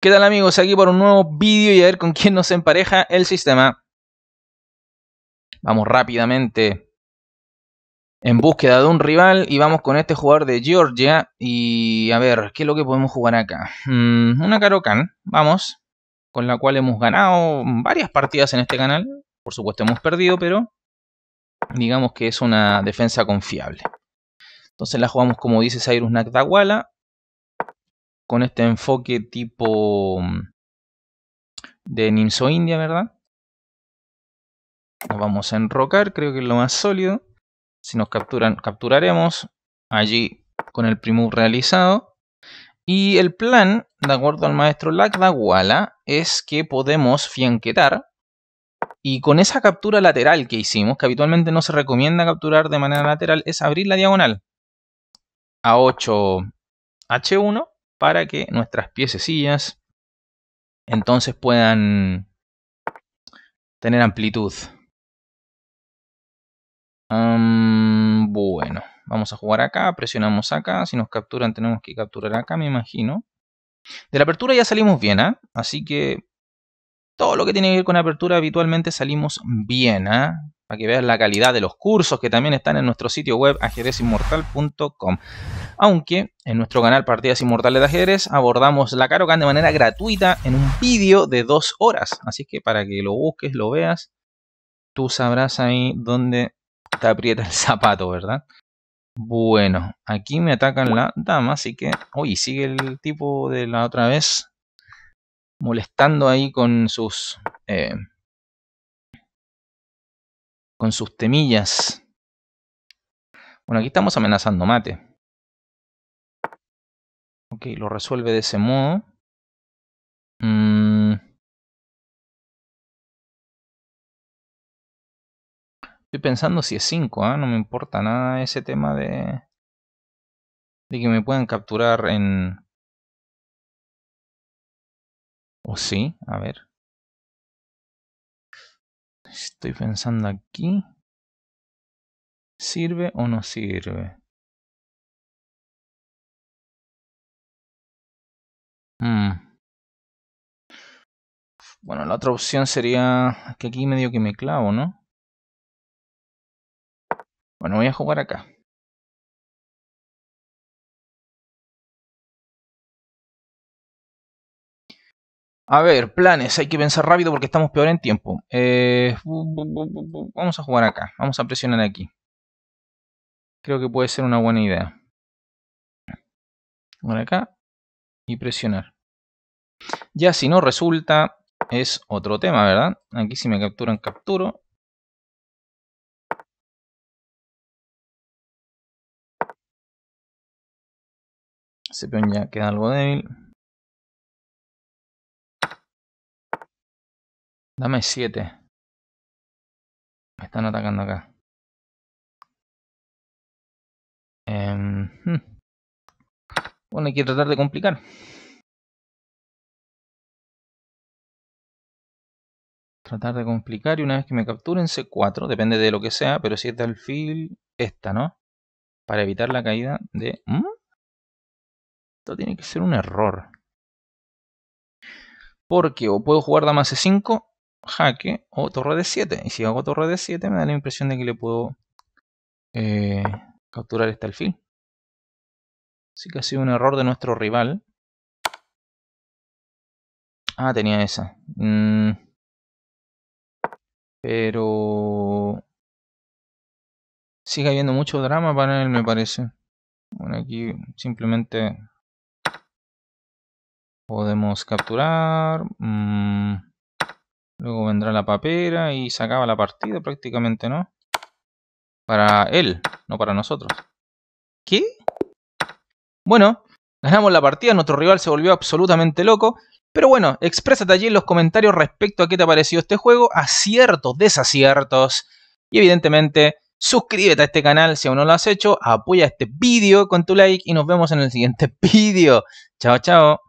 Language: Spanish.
¿Qué tal amigos? Aquí por un nuevo vídeo y a ver con quién nos empareja el sistema. Vamos rápidamente en búsqueda de un rival y vamos con este jugador de Georgia. Y a ver, ¿qué es lo que podemos jugar acá? Mm, una Karokan, vamos, con la cual hemos ganado varias partidas en este canal. Por supuesto hemos perdido, pero digamos que es una defensa confiable. Entonces la jugamos como dice Cyrus Nakdawala, con este enfoque tipo mm, de Ninso India, ¿verdad? Nos vamos a enrocar, creo que es lo más sólido. Si nos capturan, capturaremos allí con el primo realizado. Y el plan, de acuerdo al maestro Lakdawala, es que podemos fianquetar. Y con esa captura lateral que hicimos, que habitualmente no se recomienda capturar de manera lateral, es abrir la diagonal a 8H1 para que nuestras piececillas entonces puedan tener amplitud. bueno, vamos a jugar acá, presionamos acá, si nos capturan tenemos que capturar acá me imagino. De la apertura ya salimos bien, ¿ah? así que todo lo que tiene que ver con apertura habitualmente salimos bien, ¿ah? para que veas la calidad de los cursos que también están en nuestro sitio web ajedrezinmortal.com aunque en nuestro canal Partidas Inmortales de Ajedrez abordamos la Karokan de manera gratuita en un vídeo de dos horas. Así que para que lo busques, lo veas, tú sabrás ahí dónde te aprieta el zapato, ¿verdad? Bueno, aquí me atacan la dama, así que... Uy, sigue el tipo de la otra vez molestando ahí con sus... Eh, con sus temillas. Bueno, aquí estamos amenazando mate. Ok, lo resuelve de ese modo. Mm. Estoy pensando si es 5, ah, no me importa nada ese tema de, de que me puedan capturar en... ¿O sí? A ver. Estoy pensando aquí. ¿Sirve o no sirve? Mm. Bueno, la otra opción sería que aquí medio que me clavo, ¿no? Bueno, voy a jugar acá. A ver, planes, hay que pensar rápido porque estamos peor en tiempo. Eh, vamos a jugar acá, vamos a presionar aquí. Creo que puede ser una buena idea. Jugar acá y presionar. Ya si no resulta, es otro tema, ¿verdad? Aquí si me capturan, capturo. Ese peón ya queda algo débil. Dame 7. Me están atacando acá. Bueno, hay que tratar de complicar. Tratar de complicar y una vez que me capturen C4, depende de lo que sea, pero si es el alfil, esta, ¿no? Para evitar la caída de... ¿Mm? Esto tiene que ser un error. Porque o puedo jugar dama C5, jaque, o torre de 7. Y si hago torre de 7 me da la impresión de que le puedo eh, capturar este alfil. Sí que ha sido un error de nuestro rival. Ah, tenía esa. Mm. Pero... Sigue habiendo mucho drama para él, me parece. Bueno, aquí simplemente podemos capturar. Mm. Luego vendrá la papera y se acaba la partida prácticamente, ¿no? Para él, no para nosotros. ¿Qué? Bueno, ganamos la partida, nuestro rival se volvió absolutamente loco. Pero bueno, exprésate allí en los comentarios respecto a qué te ha parecido este juego, aciertos, desaciertos. Y evidentemente, suscríbete a este canal si aún no lo has hecho, apoya este vídeo con tu like y nos vemos en el siguiente vídeo. Chao, chao.